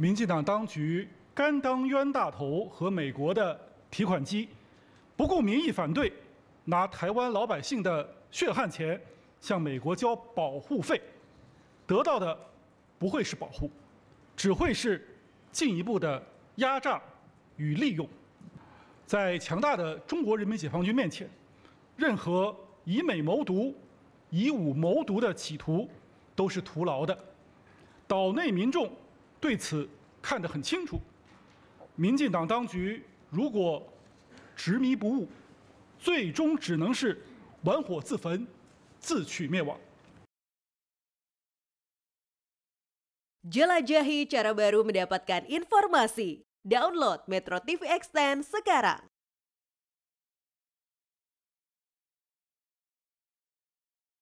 民进党当局甘当冤大头和美国的提款机，不顾民意反对，拿台湾老百姓的血汗钱向美国交保护费，得到的不会是保护，只会是进一步的压榨与利用。在强大的中国人民解放军面前，任何以美谋独、以武谋独的企图都是徒劳的。岛内民众。对此看得很清楚，民进党当局如果执迷不悟，最终只能是玩火自焚，自取灭亡。jelajahi cara baru mendapatkan informasi. Download Metro TV Extent sekarang.